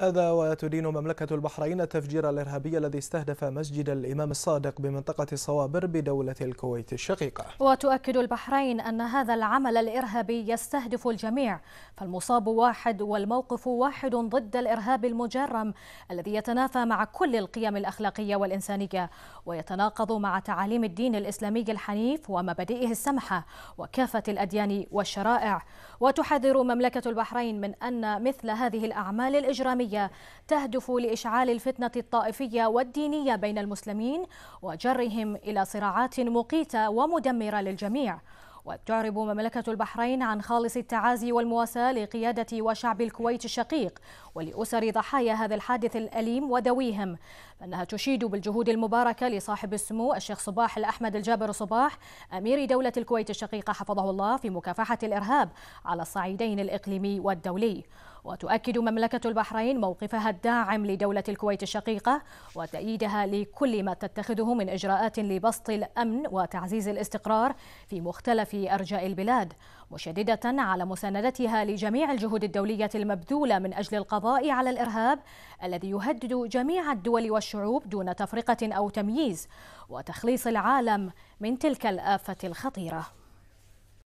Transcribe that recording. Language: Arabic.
هذا وتدين مملكة البحرين التفجير الإرهابي الذي استهدف مسجد الإمام الصادق بمنطقة صوابر بدولة الكويت الشقيقة وتؤكد البحرين أن هذا العمل الإرهابي يستهدف الجميع فالمصاب واحد والموقف واحد ضد الإرهاب المجرم الذي يتنافى مع كل القيم الأخلاقية والإنسانية ويتناقض مع تعاليم الدين الإسلامي الحنيف ومبادئه السمحة وكافة الأديان والشرائع وتحذر مملكة البحرين من أن مثل هذه الأعمال الإجرامية الإسلامية تهدف لإشعال الفتنة الطائفية والدينية بين المسلمين وجرهم إلى صراعات مقيتة ومدمرة للجميع وتعرب مملكة البحرين عن خالص التعازي والمواساة لقيادة وشعب الكويت الشقيق ولأسر ضحايا هذا الحادث الأليم وذويهم فإنها تشيد بالجهود المباركة لصاحب السمو الشيخ صباح الأحمد الجابر صباح أمير دولة الكويت الشقيقة حفظه الله في مكافحة الإرهاب على الصعيدين الإقليمي والدولي وتؤكد مملكة البحرين موقفها الداعم لدولة الكويت الشقيقة وتأييدها لكل ما تتخذه من إجراءات لبسط الأمن وتعزيز الاستقرار في مختلف أرجاء البلاد مشددة على مساندتها لجميع الجهود الدولية المبذولة من أجل القضاء على الإرهاب الذي يهدد جميع الدول والشعوب دون تفرقة أو تمييز وتخليص العالم من تلك الآفة الخطيرة